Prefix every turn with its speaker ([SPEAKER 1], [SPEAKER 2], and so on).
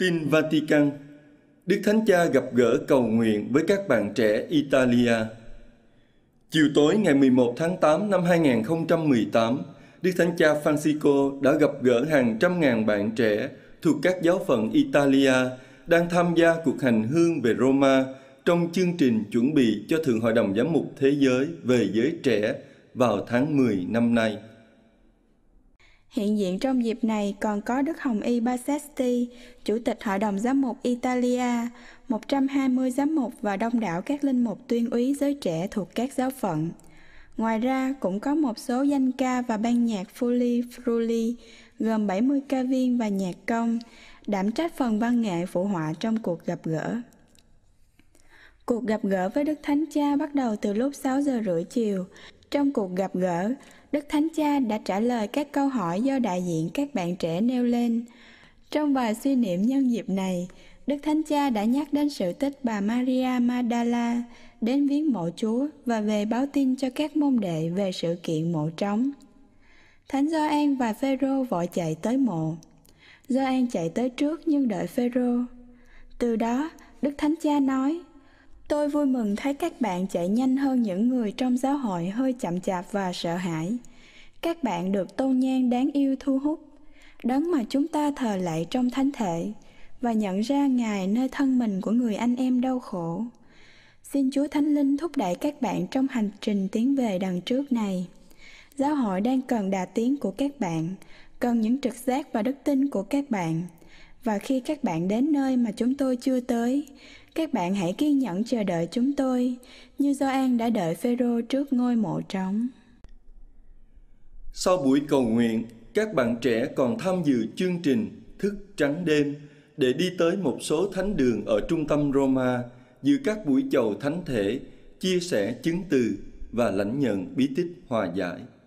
[SPEAKER 1] Tin Vatican Đức Thánh Cha gặp gỡ cầu nguyện với các bạn trẻ Italia Chiều tối ngày 11 tháng 8 năm 2018, Đức Thánh Cha Francisco đã gặp gỡ hàng trăm ngàn bạn trẻ thuộc các giáo phận Italia đang tham gia cuộc hành hương về Roma trong chương trình chuẩn bị cho Thượng Hội đồng Giám mục Thế giới về giới trẻ vào tháng 10 năm nay.
[SPEAKER 2] Hiện diện trong dịp này còn có Đức Hồng Y Basesti, Chủ tịch Hội đồng Giám mục Italia, 120 giám mục và đông đảo các linh mục tuyên úy giới trẻ thuộc các giáo phận. Ngoài ra, cũng có một số danh ca và ban nhạc Fuli Fruli, gồm 70 ca viên và nhạc công, đảm trách phần văn nghệ phụ họa trong cuộc gặp gỡ. Cuộc gặp gỡ với Đức Thánh Cha bắt đầu từ lúc 6 giờ rưỡi chiều. Trong cuộc gặp gỡ, Đức Thánh Cha đã trả lời các câu hỏi do đại diện các bạn trẻ nêu lên. Trong bài suy niệm nhân dịp này, Đức Thánh Cha đã nhắc đến sự tích bà Maria Madala đến viếng mộ Chúa và về báo tin cho các môn đệ về sự kiện mộ trống. Thánh Gioan và Phêrô vội chạy tới mộ. Gioan chạy tới trước nhưng đợi Phêrô. Từ đó, Đức Thánh Cha nói: Tôi vui mừng thấy các bạn chạy nhanh hơn những người trong giáo hội hơi chậm chạp và sợ hãi. Các bạn được tôn nhan đáng yêu thu hút, đấng mà chúng ta thờ lạy trong thánh thể và nhận ra Ngài nơi thân mình của người anh em đau khổ. Xin Chúa Thánh Linh thúc đẩy các bạn trong hành trình tiến về đằng trước này. Giáo hội đang cần đà tiến của các bạn, cần những trực giác và đức tin của các bạn và khi các bạn đến nơi mà chúng tôi chưa tới các bạn hãy kiên nhẫn chờ đợi chúng tôi như Gioan đã đợi Phêrô trước ngôi mộ trống
[SPEAKER 1] sau buổi cầu nguyện các bạn trẻ còn tham dự chương trình thức trắng đêm để đi tới một số thánh đường ở trung tâm Roma dự các buổi chầu thánh thể chia sẻ chứng từ và lãnh nhận bí tích hòa giải